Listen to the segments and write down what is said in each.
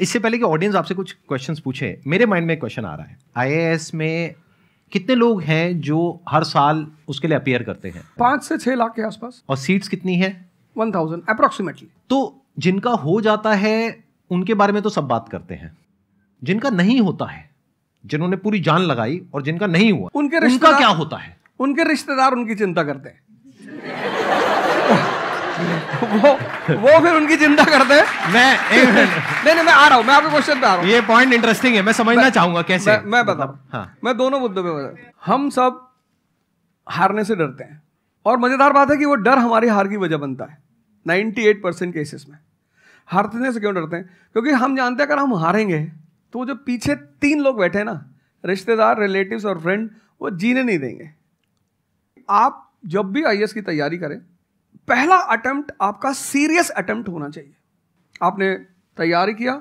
इससे पहले कि ऑडियंस आपसे कुछ क्वेश्चंस पूछे मेरे माइंड में क्वेश्चन आ रहा है आईएएस में कितने लोग हैं जो हर साल उसके लिए अपेयर करते हैं पांच से छह लाख के आसपास और सीट्स कितनी है वन थाउजेंड अप्रोक्सीमेटली तो जिनका हो जाता है उनके बारे में तो सब बात करते हैं जिनका नहीं होता है जिन्होंने पूरी जान लगाई और जिनका नहीं हुआ उनके उनका क्या होता है उनके रिश्तेदार उनकी चिंता करते हैं वो वो फिर उनकी चिंता करते हैं मैं एक मिनट नहीं नहीं मैं आ रहा हूँ मैं आपके क्वेश्चन पे आ रहा हूँ ये पॉइंट इंटरेस्टिंग है मैं समझना चाहूंगा कैसे मैं, मैं बता हाँ। मैं दोनों मुद्दों पे बता हम सब हारने से डरते हैं और मजेदार बात है कि वो डर हमारी हार की वजह बनता है नाइन्टी एट परसेंट केसेस में हारने से क्यों डरते हैं क्योंकि हम जानते हैं अगर हम हारेंगे तो जो पीछे तीन लोग बैठे हैं ना रिश्तेदार रिलेटिव्स और फ्रेंड वो जीने नहीं देंगे आप जब भी आई की तैयारी करें पहला अटेम्प्ट आपका सीरियस अटेम्प्ट होना चाहिए आपने तैयारी किया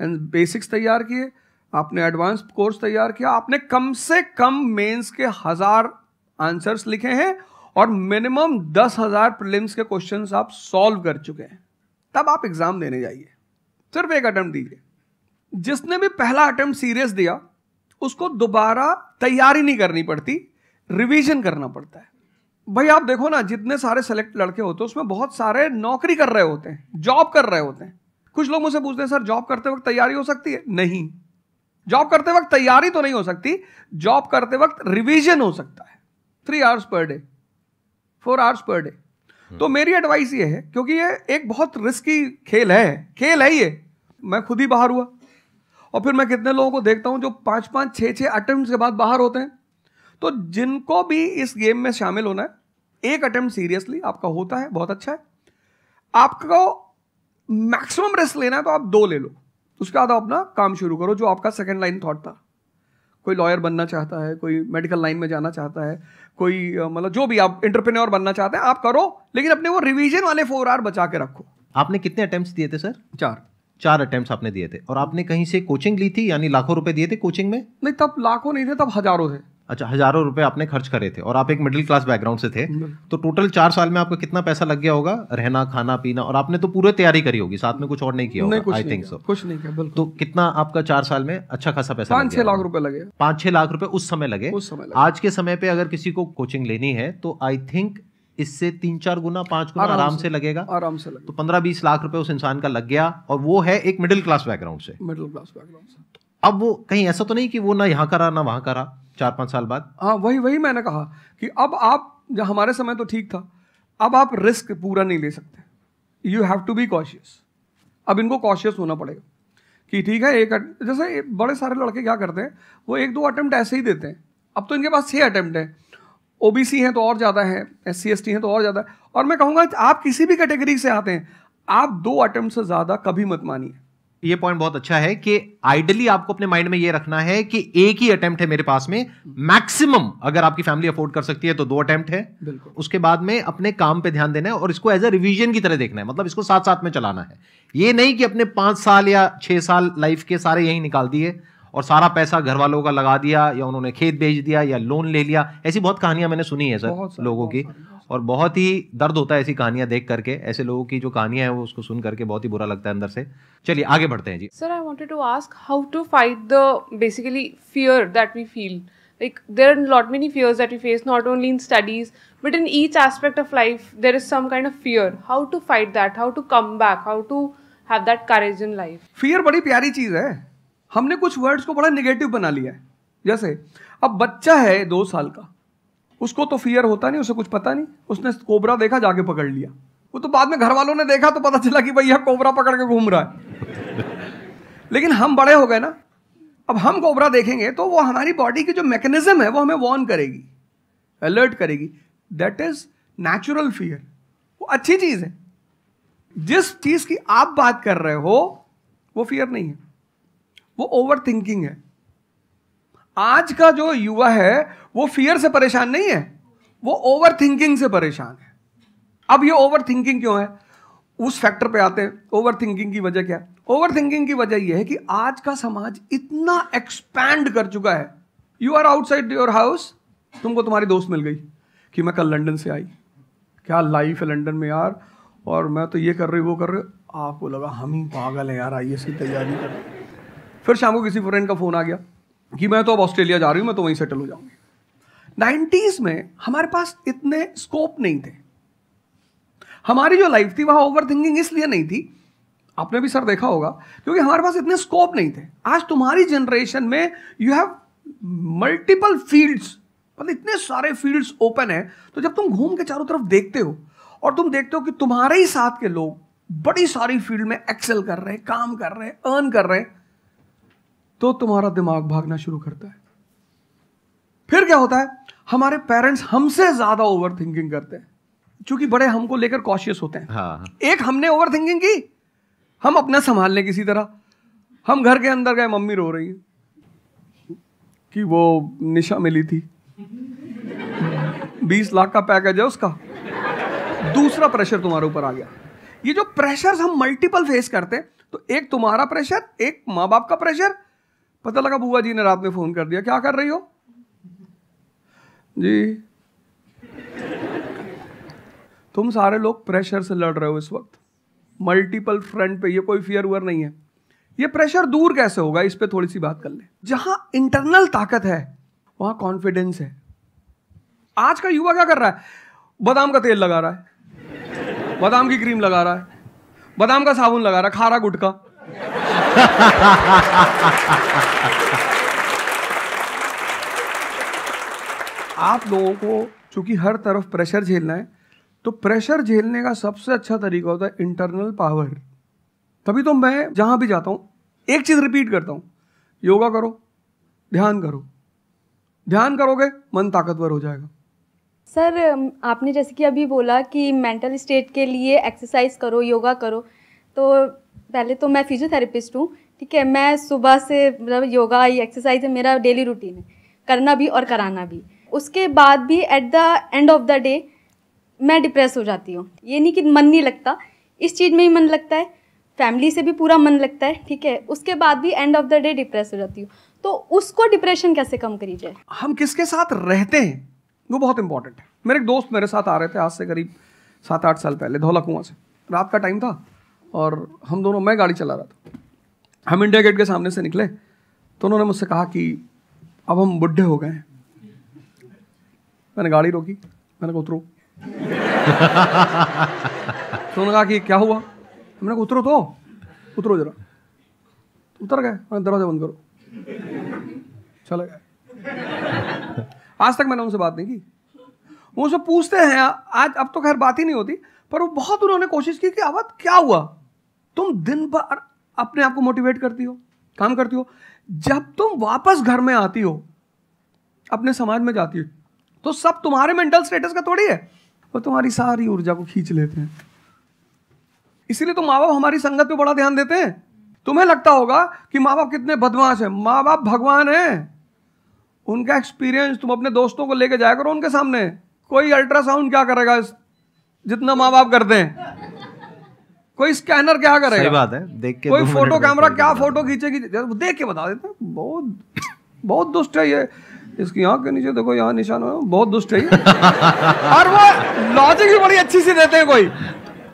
एंड बेसिक्स तैयार किए आपने एडवांस कोर्स तैयार किया आपने कम से कम मेंस के हजार आंसर्स लिखे हैं और मिनिमम दस हजार प्रिलिम्स के क्वेश्चन आप सॉल्व कर चुके हैं तब आप एग्जाम देने जाइए सिर्फ एक अटेम्प्ट दीजिए जिसने भी पहला अटेम्प्ट सीरियस दिया उसको दोबारा तैयारी नहीं करनी पड़ती रिवीजन करना पड़ता है भाई आप देखो ना जितने सारे सेलेक्ट लड़के होते हैं उसमें बहुत सारे नौकरी कर रहे होते हैं जॉब कर रहे होते हैं कुछ लोग मुझसे पूछते हैं सर जॉब करते वक्त तैयारी हो सकती है नहीं जॉब करते वक्त तैयारी तो नहीं हो सकती जॉब करते वक्त रिवीजन हो सकता है three hours per day four hours per day तो मेरी एडवाइस ये है क्योंकि ये एक बहुत रिस्की खेल है खेल है ये मैं खुद ही बाहर हुआ और फिर मैं कितने लोगों को देखता हूँ जो पाँच पाँच छः छः अटेम्प्ट के बाद बाहर होते हैं तो जिनको भी इस गेम में शामिल होना है एक अटेम्प्ट सीरियसली आपका होता है बहुत अच्छा है आपको मैक्सिमम रिस्क लेना है तो आप दो ले लो उसके बाद आप अपना काम शुरू करो जो आपका सेकेंड लाइन थॉट था कोई लॉयर बनना चाहता है कोई मेडिकल लाइन में जाना चाहता है कोई मतलब जो भी आप इंटरप्रेन्योर बनना चाहते हैं आप करो लेकिन अपने वो रिवीजन वाले फोर आर बचा के रखो आपने कितने अटेम्प्ट्स दिए थे सर चार चार अटेम्प्ट आपने दिए थे और आपने कहीं से कोचिंग ली थी यानी लाखों रुपए दिए थे कोचिंग में नहीं तब लाखों नहीं थे तब हजारों थे अच्छा हजारों रुपए आपने खर्च करे थे और आप एक मिडिल क्लास बैकग्राउंड से थे तो टोटल चार साल में आपका कितना पैसा लग गया होगा रहना खाना पीना और आपने तो पूरे तैयारी करी होगी साथ में कुछ और नहीं किया होगा आई थिंक सो कुछ नहीं किया बिल्कुल तो कितना आपका चार साल में अच्छा खासा पैसा पाँच छह लाख रुपए लगे पाँच छह लाख रुपए उस समय लगे उस समय आज के समय पे अगर किसी को कोचिंग लेनी है तो आई थिंक इससे तीन चार गुना पांच गुना आराम से लगेगा आराम से तो पंद्रह बीस लाख रुपए उस इंसान का लग गया और वो है एक मिडिल क्लास बैकग्राउंड से मिडिल क्लास बैकग्राउंड से अब वो कहीं ऐसा तो नहीं कि वो ना यहाँ करा ना वहाँ करा चार पाँच साल बाद हाँ वही वही मैंने कहा कि अब आप हमारे समय तो ठीक था अब आप रिस्क पूरा नहीं ले सकते you have to be cautious अब इनको कॉशियस होना पड़ेगा कि ठीक है एक जैसे बड़े सारे लड़के क्या करते हैं वो एक दो अटैम्प्ट ऐसे ही देते हैं अब तो इनके पास छः अटैम्प्ट हैं ओ बी सी हैं तो और ज़्यादा हैं एस सी एस टी हैं तो और ज़्यादा है और मैं कहूँगा आप किसी भी कैटेगरी से आते हैं आप दो अटैम्प्ट से ज़्यादा कभी मत मानिए ये पॉइंट बहुत अच्छा है कि आइडली आपको अपने माइंड में ये रखना है कि एक ही अटेम्प्ट है मेरे पास में मैक्सिमम अगर आपकी फैमिली अफोर्ड कर सकती है तो दो अटेम्प्ट है उसके बाद में अपने काम पे ध्यान देना है और इसको एज अ रिविजन की तरह देखना है मतलब इसको साथ साथ में चलाना है ये नहीं कि अपने पांच साल या छह साल लाइफ के सारे यही निकाल दिए और सारा पैसा घर वालों का लगा दिया या उन्होंने खेत बेच दिया या लोन ले लिया ऐसी बहुत कहानियां मैंने सुनी है सर लोगों की और बहुत ही दर्द होता है ऐसी कहानियां देख करके ऐसे लोगों की जो कहानियां हैं वो उसको सुन करके बहुत ही बुरा लगता है अंदर से चलिए आगे बढ़ते हैं जी sir I wanted to ask how to fight the basically fear that we feel like there are lot many fears that we face not only in studies but in each aspect of life there is some kind of fear how to fight that how to come back how to have that courage in life fear बड़ी प्यारी चीज है हमने कुछ words को बड़ा negative बना लिया है जैसे अब बच्चा है दो साल का उसको तो फियर होता नहीं उसे कुछ पता नहीं उसने कोबरा देखा जाके पकड़ लिया वो तो बाद में घर वालों ने देखा तो पता चला कि भैया कोबरा पकड़ के घूम रहा है लेकिन हम बड़े हो गए ना अब हम कोबरा देखेंगे तो वो हमारी बॉडी की जो मैकेनिज्म है वो हमें वॉर्न करेगी अलर्ट करेगी दैट इज नेचुरल फियर वो अच्छी चीज़ है जिस चीज़ की आप बात कर रहे हो वो फियर नहीं है वो ओवर थिंकिंग है आज का जो युवा है वो फियर से परेशान नहीं है वो ओवर थिंकिंग से परेशान है अब ये ओवर थिंकिंग क्यों है उस फैक्टर पे आते हैं ओवर थिंकिंग की वजह क्या है ओवर थिंकिंग की वजह यह है कि आज का समाज इतना एक्सपैंड कर चुका है you are outside your house तुमको तुम्हारी दोस्त मिल गई कि मैं कल लंदन से आई क्या लाइफ है लंदन में यार और मैं तो ये कर रही वो कर रही आपको लगा हम ही पागल हैं यार आइए इसकी तैयारी कर फिर शाम को किसी फ्रेंड का फ़ोन आ गया कि मैं तो अब ऑस्ट्रेलिया जा रही हूँ मैं तो वहीं सेटल हो जाऊंगी नाइन्टीज़ में हमारे पास इतने स्कोप नहीं थे हमारी जो लाइफ थी वह ओवर थिंकिंग इसलिए नहीं थी आपने भी सर देखा होगा क्योंकि हमारे पास इतने स्कोप नहीं थे आज तुम्हारी जनरेशन में यू हैव मल्टीपल फील्ड्स मतलब इतने सारे फील्ड्स ओपन है तो जब तुम घूम के चारों तरफ देखते हो और तुम देखते हो कि तुम्हारे ही साथ के लोग बड़ी सारी फील्ड में एक्सेल कर रहे हैं काम कर रहे हैं अर्न कर रहे हैं तो तुम्हारा दिमाग भागना शुरू करता है फिर क्या होता है हमारे पेरेंट्स हमसे ज्यादा ओवर थिंकिंग करते हैं क्योंकि बड़े हमको लेकर कॉशियस होते हैं हाँ। एक हमने ओवर थिंकिंग की हम अपना संभाल लें किसी तरह हम घर के अंदर गए मम्मी रो रही है कि वो निशा मिली थी बीस लाख का पैकेज है उसका दूसरा प्रेशर तुम्हारे ऊपर आ गया ये जो प्रेशर हम मल्टीपल फेस करते हैं तो एक तुम्हारा प्रेशर एक माँ बाप का प्रेशर पता लगा बुआ जी ने रात में फ़ोन कर दिया क्या कर रही हो जी तुम सारे लोग प्रेशर से लड़ रहे हो इस वक्त मल्टीपल फ्रंट पे ये कोई फियर उयर नहीं है ये प्रेशर दूर कैसे होगा इस पर थोड़ी सी बात कर ले जहां इंटरनल ताकत है वहां कॉन्फिडेंस है आज का युवा क्या कर रहा है बादाम का तेल लगा रहा है बादाम की क्रीम लगा रहा है बादाम का साबुन लगा रहा है खारा गुटका आप लोगों को चूंकि हर तरफ प्रेशर झेलना है तो प्रेशर झेलने का सबसे अच्छा तरीका होता है इंटरनल पावर तभी तो मैं जहाँ भी जाता हूँ एक चीज़ रिपीट करता हूँ योगा करो ध्यान करो ध्यान करोगे मन ताकतवर हो जाएगा सर आपने जैसे कि अभी बोला कि मेंटल स्टेट के लिए एक्सरसाइज करो योगा करो तो पहले तो मैं फिजियोथेरेपिस्ट हूँ ठीक है मैं सुबह से मतलब योगा या एक्सरसाइज है मेरा डेली रूटीन है करना भी और कराना भी उसके बाद भी at the end of the day मैं डिप्रेस हो जाती हूँ ये नहीं कि मन नहीं लगता इस चीज़ में ही मन लगता है फैमिली से भी पूरा मन लगता है ठीक है उसके बाद भी end of the day depress हो जाती हूँ तो उसको डिप्रेशन कैसे कम करी जाए हम किसके साथ रहते हैं वो बहुत इंपॉर्टेंट है मेरे एक दोस्त मेरे साथ आ रहे थे आज से करीब सात आठ साल पहले धोला कुआं से रात का टाइम था और हम दोनों मैं गाड़ी चला रहा था हम इंडिया गेट के सामने से निकले तो उन्होंने मुझसे कहा कि अब हम बुढ़े हो गए हैं मैंने गाड़ी रोकी मैंने कहा उतरो तो उन्होंने कहा कि क्या हुआ मैंने कहा उतरो तो उतरो जरा तो उतर गए मैंने दरवाजा बंद करो चले गए आज तक मैंने उनसे बात नहीं की उनसे पूछते हैं आज अब तो खैर बात ही नहीं होती पर वो बहुत उन्होंने कोशिश की कि अवध क्या हुआ तुम दिन भर अपने आप को मोटिवेट करती हो काम करती हो जब तुम वापस घर में आती हो अपने समाज में जाती हो तो सब तुम्हारे मेंटल स्टेटस का थोड़ी है वो तुम्हारी सारी ऊर्जा को खींच लेते हैं इसीलिए तो माँ बाप हमारी संगत पे बड़ा ध्यान देते हैं तुम्हें लगता होगा कि माँ बाप कितने बदमाश हैं माँ बाप भगवान हैं उनका एक्सपीरियंस तुम अपने दोस्तों को लेके जाया करो उनके सामने कोई अल्ट्रासाउंड क्या करेगा जितना माँ बाप करते हैं कोई स्कैनर क्या करेगा सही बात है देख के कोई फोटो कैमरा क्या फोटो खींचेगी देख के बता देते बहुत बहुत दुष्ट है ये इसकी यहाँ के नीचे देखो यहाँ निशान हो बहुत दुष्ट है और वो लॉजिक भी बड़ी अच्छी सी देते हैं कोई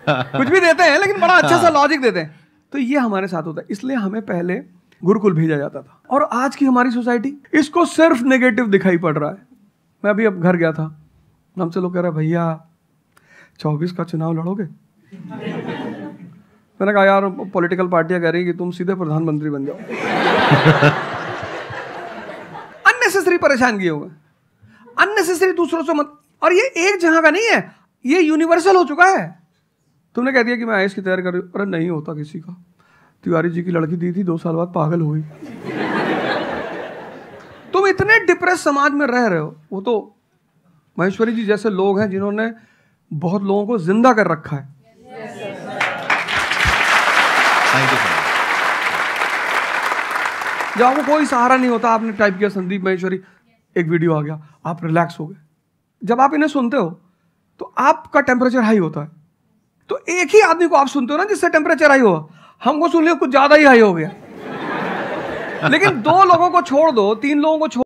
कुछ भी देते हैं लेकिन बड़ा अच्छा सा लॉजिक हाँ। देते हैं तो ये हमारे साथ होता है इसलिए हमें पहले गुरुकुल भेजा जाता था और आज की हमारी सोसाइटी इसको सिर्फ नेगेटिव दिखाई पड़ रहा है मैं अभी अब घर गया था हमसे लोग कह रहे भैया चौबीस का चुनाव लड़ोगे मैंने कहा यार पॉलिटिकल पार्टियां कह रही कि तुम सीधे प्रधानमंत्री बन जाओ अननेसेसरी परेशान किए हुए अननेसेसरी दूसरों से मत और ये एक जगह का नहीं है ये यूनिवर्सल हो चुका है तुमने कह दिया कि मैं आई की तैयारी कर रही हूँ अरे नहीं होता किसी का तिवारी जी की लड़की दी थी दो साल बाद पागल हुई तुम इतने डिप्रेस समाज में रह रहे हो वो तो महेश्वरी जी जैसे लोग हैं जिन्होंने बहुत लोगों को जिंदा कर रखा है जब आपको कोई सहारा नहीं होता आपने टाइप किया संदीप महेश्वरी एक वीडियो आ गया आप रिलैक्स हो गए जब आप इन्हें सुनते हो तो आपका टेम्परेचर हाई होता है तो एक ही आदमी को आप सुनते हो ना जिससे टेम्परेचर हाई हुआ हमको सुन लिया कुछ ज़्यादा ही हाई हो गया लेकिन दो लोगों को छोड़ दो तीन लोगों को छोड़